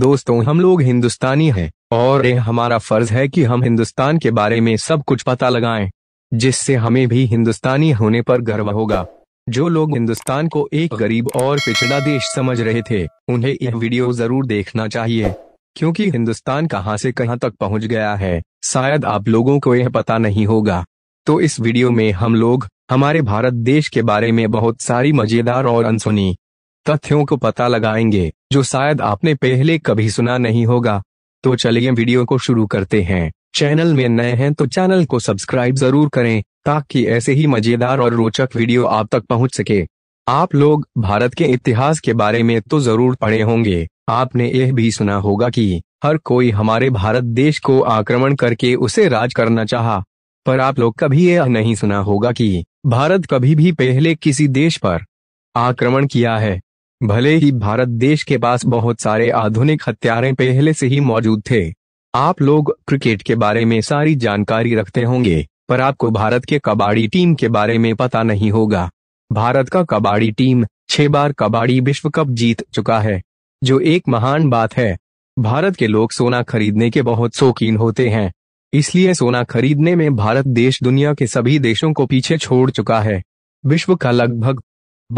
दोस्तों हम लोग हिंदुस्तानी हैं और यह हमारा फर्ज है कि हम हिंदुस्तान के बारे में सब कुछ पता लगाएं, जिससे हमें भी हिंदुस्तानी होने पर गर्व होगा जो लोग हिंदुस्तान को एक गरीब और पिछड़ा देश समझ रहे थे उन्हें यह वीडियो जरूर देखना चाहिए क्योंकि हिंदुस्तान कहां से कहां तक पहुंच गया है शायद आप लोगों को यह पता नहीं होगा तो इस वीडियो में हम लोग हमारे भारत देश के बारे में बहुत सारी मजेदार और अनसुनी तथ्यों को पता लगाएंगे जो शायद आपने पहले कभी सुना नहीं होगा तो चलिए वीडियो को शुरू करते हैं चैनल में नए हैं तो चैनल को सब्सक्राइब जरूर करें ताकि ऐसे ही मजेदार और रोचक वीडियो आप तक पहुंच सके आप लोग भारत के इतिहास के बारे में तो जरूर पढ़े होंगे आपने यह भी सुना होगा कि हर कोई हमारे भारत देश को आक्रमण करके उसे राज करना चाहा पर आप लोग कभी यह नहीं सुना होगा कि भारत कभी भी पहले किसी देश पर आक्रमण किया है भले ही भारत देश के पास बहुत सारे आधुनिक हथियारे पहले से ही मौजूद थे आप लोग क्रिकेट के बारे में सारी जानकारी रखते होंगे पर आपको भारत के कबाड़ी टीम के बारे में पता नहीं होगा भारत का कबाड़ी टीम छह बार कबाड़ी विश्व कप जीत चुका है जो एक महान बात है भारत के लोग सोना खरीदने के बहुत शौकीन होते हैं इसलिए सोना खरीदने में भारत देश दुनिया के सभी देशों को पीछे छोड़ चुका है विश्व का लगभग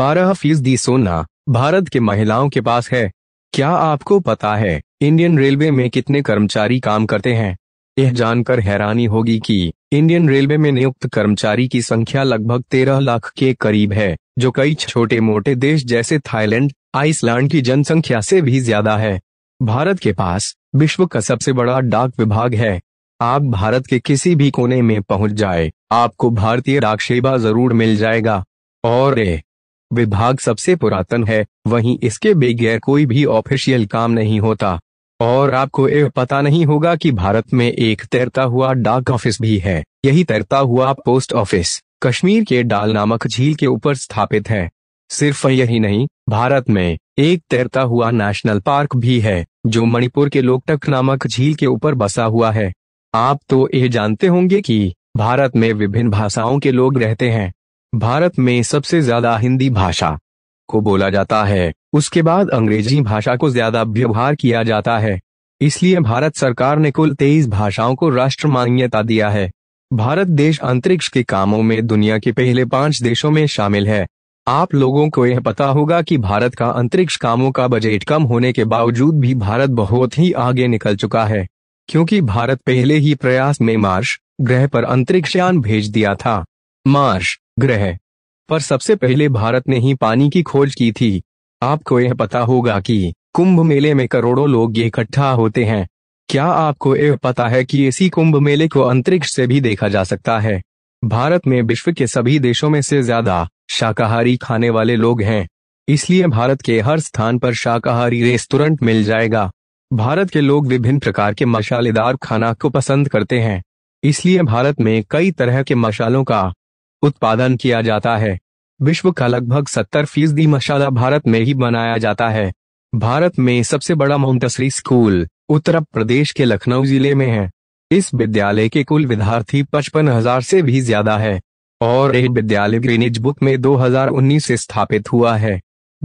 बारह फीसदी सोना भारत के महिलाओं के पास है क्या आपको पता है इंडियन रेलवे में कितने कर्मचारी काम करते हैं यह जानकर हैरानी होगी कि इंडियन रेलवे में नियुक्त कर्मचारी की संख्या लगभग तेरह लाख के करीब है जो कई छोटे मोटे देश जैसे थाईलैंड आइसलैंड की जनसंख्या से भी ज्यादा है भारत के पास विश्व का सबसे बड़ा डाक विभाग है आप भारत के किसी भी कोने में पहुंच जाए आपको भारतीय डाक सेवा जरूर मिल जाएगा और ए, विभाग सबसे पुरातन है वहीं इसके बगैर कोई भी ऑफिशियल काम नहीं होता और आपको यह पता नहीं होगा कि भारत में एक तैरता हुआ डाक ऑफिस भी है यही तैरता हुआ पोस्ट ऑफिस कश्मीर के डाल नामक झील के ऊपर स्थापित है सिर्फ यही नहीं भारत में एक तैरता हुआ नेशनल पार्क भी है जो मणिपुर के लोकटक नामक झील के ऊपर बसा हुआ है आप तो ये जानते होंगे कि भारत में विभिन्न भाषाओं के लोग रहते हैं भारत में सबसे ज्यादा हिंदी भाषा को बोला जाता है उसके बाद अंग्रेजी भाषा को ज्यादा व्यवहार किया जाता है इसलिए भारत सरकार ने कुल तेईस भाषाओं को राष्ट्र मान्यता दिया है भारत देश अंतरिक्ष के कामों में दुनिया के पहले पांच देशों में शामिल है आप लोगों को यह पता होगा कि भारत का अंतरिक्ष कामों का बजट कम होने के बावजूद भी भारत बहुत ही आगे निकल चुका है क्योंकि भारत पहले ही प्रयास में मार्श ग्रह पर अंतरिक्ष यान भेज दिया था मार्श ग्रह पर सबसे पहले भारत ने ही पानी की खोज की थी आपको यह पता होगा कि कुंभ मेले में करोड़ों लोग इकट्ठा होते हैं क्या आपको यह पता है कि इसी कुंभ मेले को अंतरिक्ष से भी देखा जा सकता है भारत में विश्व के सभी देशों में से ज्यादा शाकाहारी खाने वाले लोग हैं इसलिए भारत के हर स्थान पर शाकाहारी रेस्टोरेंट मिल जाएगा भारत के लोग विभिन्न प्रकार के मसालेदार खाना को पसंद करते हैं इसलिए भारत में कई तरह के मसालों का उत्पादन किया जाता है विश्व का लगभग सत्तर फीसदी मसाला भारत में ही बनाया जाता है भारत में सबसे बड़ा मोन्टसरी स्कूल उत्तर प्रदेश के लखनऊ जिले में है इस विद्यालय के कुल विद्यार्थी पचपन हजार से भी ज्यादा है और यह विद्यालय ग्रीनिज बुक में 2019 से स्थापित हुआ है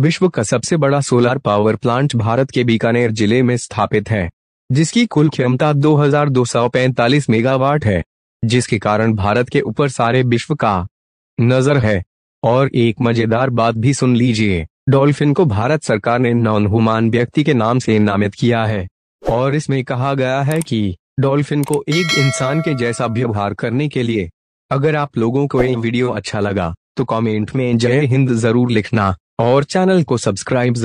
विश्व का सबसे बड़ा सोलर पावर प्लांट भारत के बीकानेर जिले में स्थापित है जिसकी कुल क्षमता दो मेगावाट है जिसके कारण भारत के ऊपर सारे विश्व का नजर है और एक मजेदार बात भी सुन लीजिए डॉल्फिन को भारत सरकार ने नॉन हुमान व्यक्ति के नाम से नामित किया है और इसमें कहा गया है कि डॉल्फिन को एक इंसान के जैसा व्यवहार करने के लिए अगर आप लोगों को ये वीडियो अच्छा लगा तो कमेंट में जय हिंद जरूर लिखना और चैनल को सब्सक्राइब